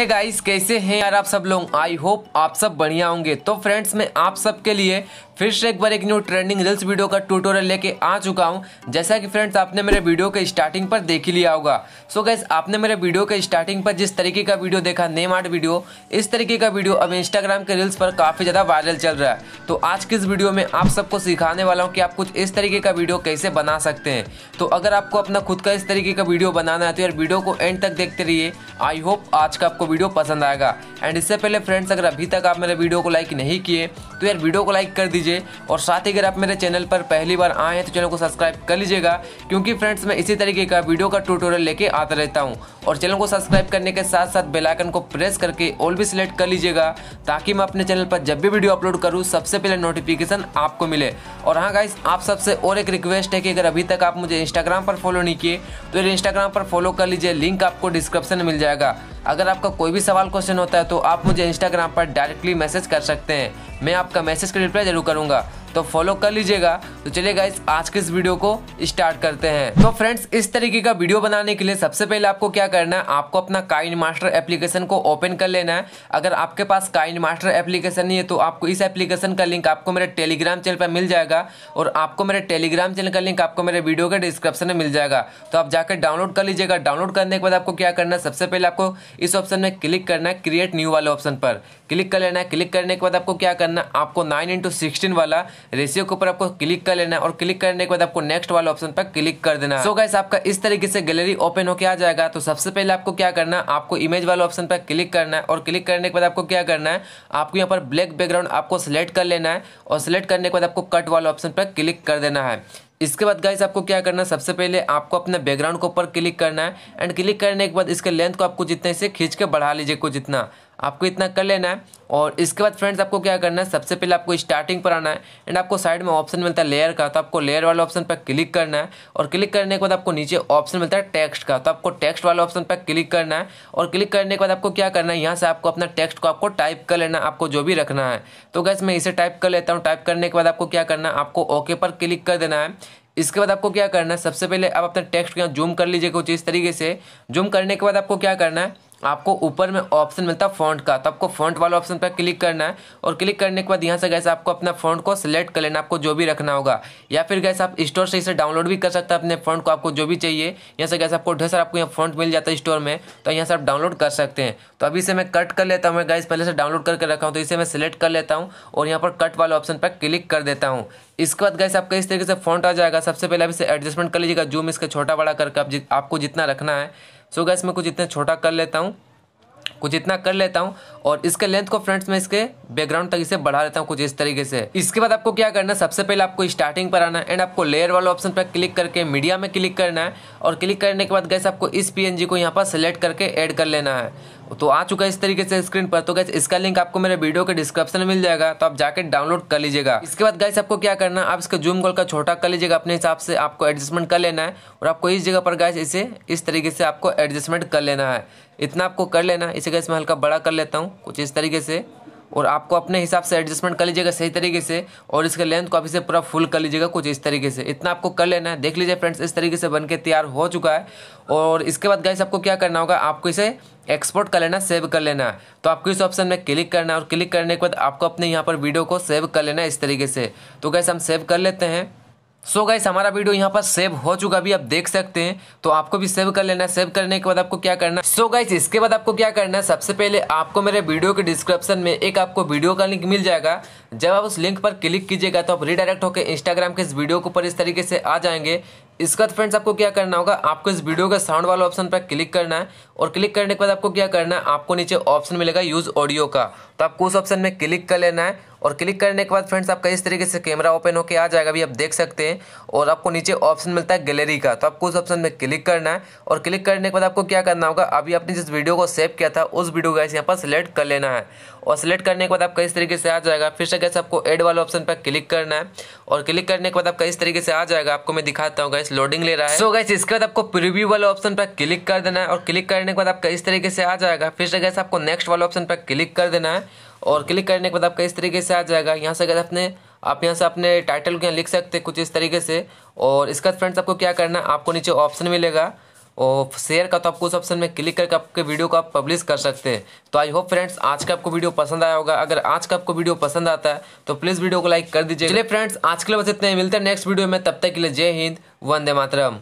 है गाइस कैसे हैं यार आप सब लोग आई होप आप सब बढ़िया होंगे तो फ्रेंड्स मैं आप सबके लिए फिर से एक बार एक न्यू ट्रेंडिंग रील्स वीडियो का ट्यूटोरियल लेके आ चुका हूं जैसा कि फ्रेंड्स आपने मेरे वीडियो के स्टार्टिंग पर देख ही लिया होगा सो गैस आपने मेरे वीडियो के स्टार्टिंग पर जिस तरीके का वीडियो देखा नेम आर्ट वीडियो इस तरीके का वीडियो अब इंस्टाग्राम के रील्स पर काफ़ी ज़्यादा वायरल चल रहा है तो आज की इस वीडियो में आप सबको सिखाने वाला हूँ कि आप कुछ इस तरीके का वीडियो कैसे बना सकते हैं तो अगर आपको अपना खुद का इस तरीके का वीडियो बनाना है तो यार वीडियो को एंड तक देखते रहिए आई होप आज का आपको वीडियो पसंद आएगा एंड इससे पहले फ्रेंड्स अगर अभी तक आप मेरे वीडियो को लाइक नहीं किए तो यार वीडियो को लाइक कर दीजिए और साथ ही अगर आप मेरे चैनल पर पहली बार आए हैं तो चैनल को सब्सक्राइब कर लीजिएगा क्योंकि फ्रेंड्स मैं इसी तरीके का वीडियो का ट्यूटोरियल लेके आता रहता हूँ और चैनल को सब्सक्राइब करने के साथ साथ बेलाइकन को प्रेस करके ऑल भी सिलेक्ट कर लीजिएगा ताकि मैं अपने चैनल पर जब भी वीडियो अपलोड करूँ सबसे पहले नोटिफिकेशन आपको मिले और हाँ गाइस आप सबसे और एक रिक्वेस्ट है कि अगर अभी तक आप मुझे इंस्टाग्राम पर फॉलो नहीं किए तो यार इंस्टाग्राम पर फॉलो कर लीजिए लिंक आपको डिस्क्रिप्शन में मिल जाएगा अगर आपका कोई भी सवाल क्वेश्चन होता है तो आप मुझे इंस्टाग्राम पर डायरेक्टली मैसेज कर सकते हैं मैं आपका मैसेज का रिप्लाई जरूर करूँगा तो फॉलो कर लीजिएगा तो चलिए गाइस आज के इस वीडियो को स्टार्ट करते हैं तो फ्रेंड्स इस तरीके का वीडियो बनाने के लिए सबसे पहले आपको क्या करना है आपको अपना काइन मास्टर एप्लीकेशन को ओपन कर लेना है अगर आपके पास काइन मास्टर एप्लीकेशन नहीं है तो आपको इस एप्लीकेशन का लिंक आपको मेरे टेलीग्राम चैनल पर मिल जाएगा और आपको मेरे टेलीग्राम चैनल का लिंक आपको मेरे वीडियो के डिस्क्रिप्शन में मिल जाएगा तो आप जाकर डाउनलोड कर लीजिएगा डाउनलोड करने के बाद आपको क्या करना है सबसे पहले आपको इस ऑप्शन में क्लिक करना है क्रिएट न्यू वाले ऑप्शन पर क्लिक कर लेना है क्लिक करने के बाद आपको क्या करना है आपको नाइन इंटू सिक्सटीन वाला रेशियो के ऊपर आपको क्लिक कर लेना है और क्लिक करने के बाद आपको नेक्स्ट वाले ऑप्शन पर क्लिक कर देना है सो गाइस आपका इस तरीके से गैलरी ओपन होकर आ जाएगा तो सबसे पहले आपको क्या करना है आपको इमेज वाले ऑप्शन पर क्लिक करना है और क्लिक करने के बाद आपको क्या करना है आपको यहाँ पर ब्लैक बैकग्राउंड आपको सिलेक्ट कर लेना है और सिलेक्ट करने के बाद आपको कट वाले ऑप्शन पर क्लिक कर देना है इसके बाद गाइस आपको क्या करना है सबसे पहले आपको अपने बैकग्राउंड के ऊपर क्लिक करना है एंड क्लिक करने के बाद इसके लेंथ को आपको जितने से खींच के बढ़ा लीजिए कुछ जितना आपको इतना कर लेना है और इसके बाद फ्रेंड्स आपको क्या करना है सबसे पहले आपको स्टार्टिंग पर आना है एंड आपको साइड में ऑप्शन मिलता है लेयर का तो आपको लेयर वाले ऑप्शन पर क्लिक करना है और क्लिक करने के बाद आपको नीचे ऑप्शन मिलता है टेक्स्ट का तो आपको टेक्स्ट वाले ऑप्शन पर क्लिक करना है और क्लिक करने के बाद आपको क्या करना है यहाँ से आपको अपना टेक्स्ट को आपको टाइप कर लेना आपको जो भी रखना है तो गैस मैं इसे टाइप कर लेता हूँ टाइप करने के बाद आपको क्या करना है आपको ओके पर क्लिक कर देना है इसके बाद आपको क्या करना है सबसे पहले आप अपने टेक्स्ट को यहाँ जूम कर लीजिए कुछ इस तरीके से जूम करने के बाद आपको क्या करना है आपको ऊपर में ऑप्शन मिलता है फॉन्ट का तो आपको फॉन्ट वाला ऑप्शन पर क्लिक करना है और क्लिक करने के बाद यहाँ से गैस आपको अपना फॉन्ट को सिलेक्ट कर लेना आपको जो भी रखना होगा या फिर गैस आप स्टोर से इसे डाउनलोड भी कर सकते हैं अपने फॉन्ट को आपको जो भी चाहिए यहाँ से गैस आपको ढेर सारा आपको यहाँ फॉन्ट मिल जाता है स्टोर में तो यहाँ से आप डाउनलोड कर सकते हैं तो अभी इसे मैं कट कर लेता हूँ मैं गैस पहले से डाउनलोड करके रखा हूँ तो इसे मैं सिलेक्ट कर लेता हूँ और यहाँ पर कट वाले ऑप्शन पर क्लिक कर देता हूँ इसके बाद गैस आपका इस तरीके से फॉन्ट आ जाएगा सबसे पहले आप इसे एडजस्टमेंट कर लीजिएगा जूम इसका छोटा बड़ा करके आप आपको जितना रखना है सो गैस मैं कुछ इतना छोटा कर लेता हूँ कुछ इतना कर लेता हूँ और इसके लेंथ को फ्रेंड्स मैं इसके बैकग्राउंड तक इसे बढ़ा लेता हूँ कुछ इस तरीके से इसके बाद आपको क्या करना है सबसे पहले आपको स्टार्टिंग पर आना है एंड आपको लेयर वाले ऑप्शन पर क्लिक करके मीडिया में क्लिक करना है और क्लिक करने के बाद गैस आपको इस पी को यहाँ पर सेलेक्ट करके एड कर लेना है तो आ चुका है इस तरीके से स्क्रीन पर तो गैस इसका लिंक आपको मेरे वीडियो के डिस्क्रिप्शन में मिल जाएगा तो आप जाकर डाउनलोड कर लीजिएगा इसके बाद गैस आपको क्या करना आप इसका जूम कॉल का छोटा कर लीजिएगा अपने हिसाब से आपको एडजस्टमेंट कर लेना है और आपको इस जगह पर गैस इसे इस तरीके से आपको एडजस्टमेंट कर लेना है इतना आपको कर लेना इसे गैस मैं हल्का बड़ा कर लेता हूँ कुछ इस तरीके से और आपको अपने हिसाब से एडजस्टमेंट कर लीजिएगा सही तरीके से और इसका लेंथ को अभी से पूरा फुल कर लीजिएगा कुछ इस तरीके से इतना आपको कर लेना है देख लीजिए फ्रेंड्स इस तरीके से बन के तैयार हो चुका है और इसके बाद गाइस आपको क्या करना होगा आपको इसे एक्सपोर्ट कर लेना सेव कर लेना है तो आपको इस ऑप्शन में क्लिक करना है और क्लिक करने के बाद आपको अपने यहाँ पर वीडियो को सेव कर लेना है इस तरीके से तो गैस हम सेव कर लेते हैं सो so गाइस हमारा वीडियो यहाँ पर सेव हो चुका भी आप देख सकते हैं तो आपको भी सेव कर लेना है सेव करने के बाद आपको क्या करना है सो so गाइस इसके बाद आपको क्या करना है सबसे पहले आपको मेरे वीडियो के डिस्क्रिप्शन में एक आपको वीडियो का लिंक मिल जाएगा जब आप उस लिंक पर क्लिक कीजिएगा तो आप रिडायरेक्ट होकर इंस्टाग्राम के इस वीडियो के ऊपर इस तरीके से आ जाएंगे इसके बाद फ्रेंड्स आपको क्या करना होगा आपको इस वीडियो का साउंड वाला ऑप्शन पर क्लिक करना है और क्लिक करने के बाद आपको क्या करना है आपको नीचे ऑप्शन मिलेगा यूज़ ऑडियो का तो आपको उस ऑप्शन में क्लिक कर लेना है और क्लिक करने के बाद फ्रेंड्स आपका इस तरीके से कैमरा ओपन होकर आ जाएगा अभी आप देख सकते हैं और आपको नीचे ऑप्शन मिलता है गैलरी का तो आपको उस ऑप्शन में क्लिक करना है और क्लिक करने के बाद आपको क्या करना होगा अभी आपने जिस वीडियो को सेव किया था उस वीडियो का यहाँ पर सिलेक्ट कर लेना है और सिलेक्ट करने के बाद आपका इस तरीके से आ जाएगा फिर से कैसे आपको एड वाले ऑप्शन पर क्लिक करना है और क्लिक करने के बाद आपका इस तरीके से आ जाएगा आपको मैं दिखाता हूँ गाइस लोडिंग ले रहा है सो so इसके बाद आपको प्रीव्यू वाले ऑप्शन पर क्लिक कर देना है और क्लिक करने के बाद आपका इस तरीके से आ जाएगा फिर से कैसे आपको नेक्स्ट वाले ऑप्शन पर क्लिक कर देना है और क्लिक करने के बाद आपका इस तरीके से आ जाएगा यहाँ से अगर अपने आप यहाँ से अपने टाइटल को यहाँ लिख सकते हैं कुछ इस तरीके से और इसका फ्रेंड्स आपको क्या करना है आपको नीचे ऑप्शन मिलेगा और शेयर का तो आपको उस ऑप्शन में क्लिक करके आपके वीडियो को आप पब्लिश कर सकते हैं तो आई होप फ्रेंड्स आज का आपको वीडियो पसंद आया होगा अगर आज का आपको वीडियो पसंद आता है तो प्लीज़ वीडियो को लाइक कर दीजिए चलिए फ्रेंड्स आज के लिए बस इतने मिलते हैं नेक्स्ट वीडियो में तब तक के लिए जय हिंद वंदे मातरम